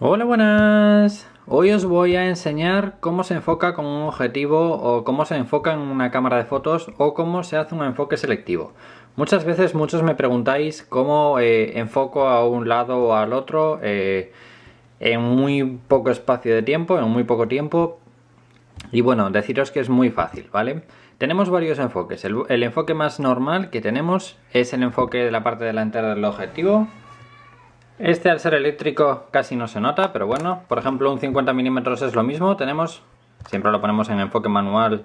Hola, buenas. Hoy os voy a enseñar cómo se enfoca con un objetivo o cómo se enfoca en una cámara de fotos o cómo se hace un enfoque selectivo. Muchas veces muchos me preguntáis cómo eh, enfoco a un lado o al otro eh, en muy poco espacio de tiempo, en muy poco tiempo. Y bueno, deciros que es muy fácil, ¿vale? Tenemos varios enfoques. El, el enfoque más normal que tenemos es el enfoque de la parte delantera del objetivo, este al ser eléctrico casi no se nota, pero bueno, por ejemplo un 50 milímetros es lo mismo, tenemos, siempre lo ponemos en enfoque manual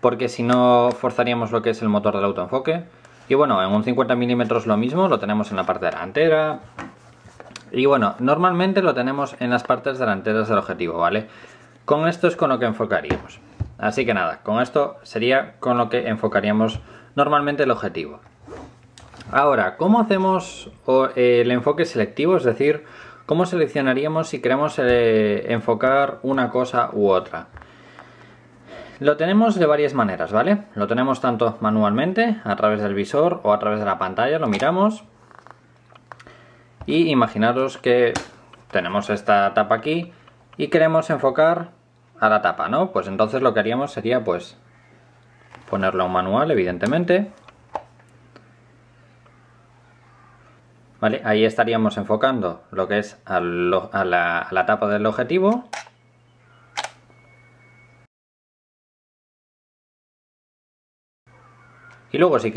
porque si no forzaríamos lo que es el motor del autoenfoque. Y bueno, en un 50 milímetros lo mismo, lo tenemos en la parte delantera. Y bueno, normalmente lo tenemos en las partes delanteras del objetivo, ¿vale? Con esto es con lo que enfocaríamos. Así que nada, con esto sería con lo que enfocaríamos normalmente el objetivo. Ahora, ¿cómo hacemos eh, el enfoque selectivo? Es decir, ¿cómo seleccionaríamos si queremos eh, enfocar una cosa u otra? Lo tenemos de varias maneras, ¿vale? Lo tenemos tanto manualmente, a través del visor o a través de la pantalla, lo miramos. Y imaginaros que tenemos esta tapa aquí y queremos enfocar a la tapa, ¿no? Pues entonces lo que haríamos sería, pues, ponerlo a un manual, evidentemente. Ahí estaríamos enfocando lo que es a, la, tapa del objetivo. Y luego si,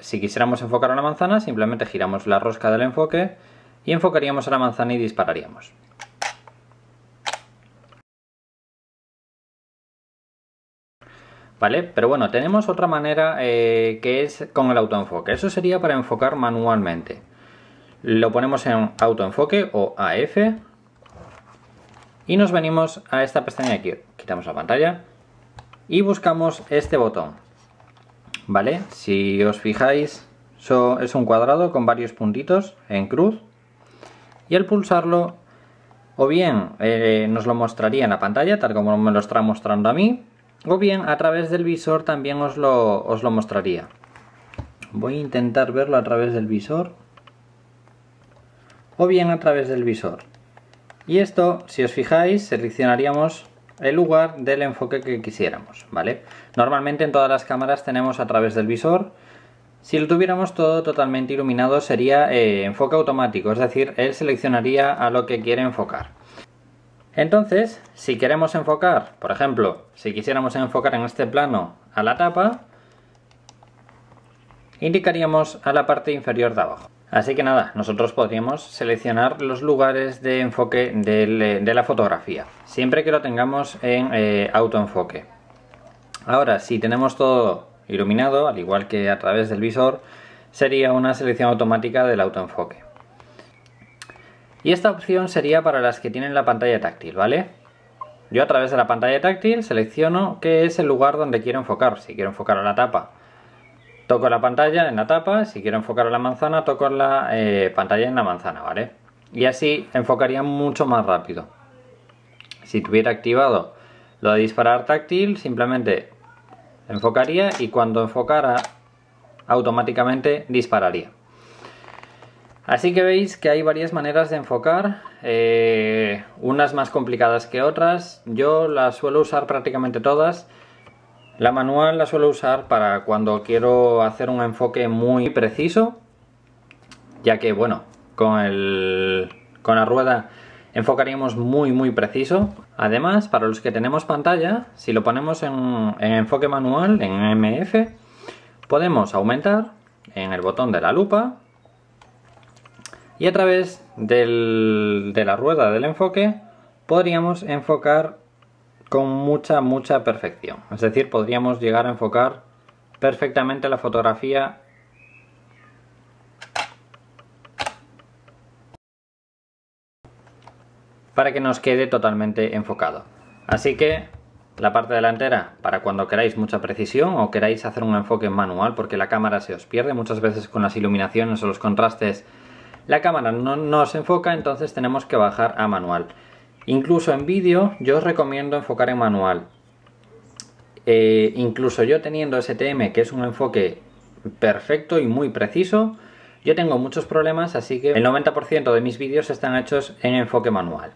si quisiéramos enfocar a la manzana, simplemente giramos la rosca del enfoque y enfocaríamos a la manzana y dispararíamos. ¿Vale? Pero bueno, tenemos otra manera eh, que es con el autoenfoque. Eso sería para enfocar manualmente lo ponemos en autoenfoque o AF y nos venimos a esta pestaña aquí, quitamos la pantalla y buscamos este botón, ¿vale? Si os fijáis es un cuadrado con varios puntitos en cruz y al pulsarlo o bien eh, nos lo mostraría en la pantalla tal como me lo está mostrando a mí o bien a través del visor también os os lo mostraría. Voy a intentar verlo a través del visor bien a través del visor. Y esto, si os fijáis, seleccionaríamos el lugar del enfoque que quisiéramos, ¿vale? Normalmente en todas las cámaras tenemos a través del visor. Si lo tuviéramos todo totalmente iluminado sería eh, enfoque automático, es decir, él seleccionaría a lo que quiere enfocar. Entonces, si queremos enfocar, por ejemplo, si quisiéramos enfocar en este plano a la tapa, indicaríamos a la parte inferior de abajo. Así que nada, nosotros podríamos seleccionar los lugares de enfoque eh, de la fotografía, siempre que lo tengamos en eh, autoenfoque. Ahora, si tenemos todo iluminado, al igual que a través del visor, sería una selección automática del autoenfoque. Y esta opción sería para las que tienen la pantalla táctil, ¿vale? Yo a través de la pantalla táctil selecciono qué es el lugar donde quiero enfocar, si quiero enfocar a la tapa Toco la pantalla en la tapa, si quiero enfocar a la manzana, toco la eh, pantalla en la manzana, ¿vale? Y así enfocaría mucho más rápido. Si tuviera activado lo de disparar táctil, simplemente enfocaría y cuando enfocara automáticamente dispararía. Así que veis que hay varias maneras de enfocar, eh, unas más complicadas que otras. Yo las suelo usar prácticamente todas. La manual la suelo usar para cuando quiero hacer un enfoque muy preciso, ya que bueno, con, con la rueda enfocaríamos muy muy preciso. Además, para los que tenemos pantalla, si lo ponemos en, enfoque manual, en MF, podemos aumentar en el botón de la lupa y a través de la rueda del enfoque podríamos enfocar con mucha, mucha perfección. Es decir, podríamos llegar a enfocar perfectamente la fotografía para que nos quede totalmente enfocado. Así que la parte delantera para cuando queráis mucha precisión o queráis hacer un enfoque manual porque la cámara se os pierde muchas veces con las iluminaciones o los contrastes. La cámara no nos enfoca, entonces tenemos que bajar a manual. Incluso en vídeo yo os recomiendo enfocar en manual. Eh, incluso yo teniendo STM, que es un enfoque perfecto y muy preciso, yo tengo muchos problemas, así que el 90% de mis vídeos están hechos en enfoque manual.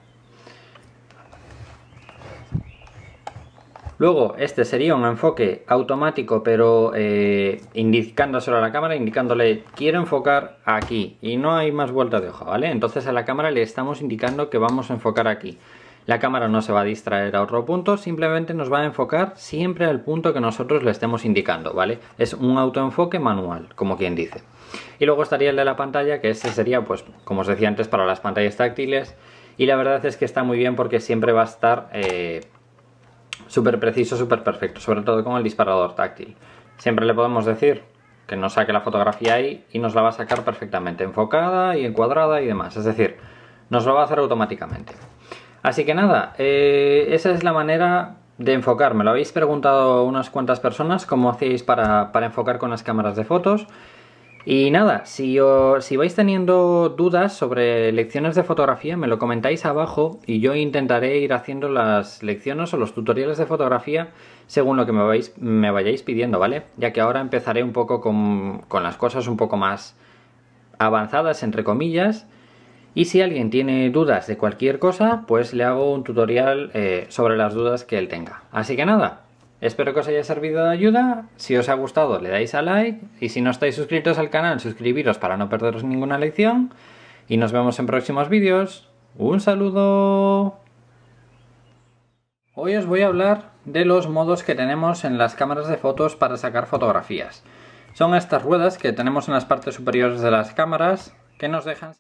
Luego, este sería un enfoque automático, pero eh, indicándoselo a la cámara, indicándole, quiero enfocar aquí. Y no hay más vuelta de hoja, ¿vale? Entonces a la cámara le estamos indicando que vamos a enfocar aquí. La cámara no se va a distraer a otro punto, simplemente nos va a enfocar siempre al punto que nosotros le estemos indicando, ¿vale? Es un autoenfoque manual, como quien dice. Y luego estaría el de la pantalla, que este sería, pues, como os decía antes, para las pantallas táctiles. Y la verdad es que está muy bien porque siempre va a estar eh, súper preciso, súper perfecto, sobre todo con el disparador táctil. Siempre le podemos decir que nos saque la fotografía ahí y nos la va a sacar perfectamente enfocada y encuadrada y demás. Es decir, nos lo va a hacer automáticamente. Así que nada, eh, esa es la manera de enfocar. Me lo habéis preguntado unas cuantas personas cómo hacéis para, para enfocar con las cámaras de fotos. Y nada, si, si vais teniendo dudas sobre lecciones de fotografía, me lo comentáis abajo y yo intentaré ir haciendo las lecciones o los tutoriales de fotografía según lo que me, me vayáis pidiendo, ¿vale? Ya que ahora empezaré un poco con, con las cosas un poco más avanzadas, entre comillas, y si alguien tiene dudas de cualquier cosa, pues le hago un tutorial eh, sobre las dudas que él tenga. Así que nada, Espero que os haya servido de ayuda. Si os ha gustado, le dais a like. Y si no estáis suscritos al canal, suscribiros para no perderos ninguna lección. Y nos vemos en próximos vídeos. ¡Un saludo! Hoy os voy a hablar de los modos que tenemos en las cámaras de fotos para sacar fotografías. Son estas ruedas que tenemos en las partes superiores de las cámaras que nos dejan...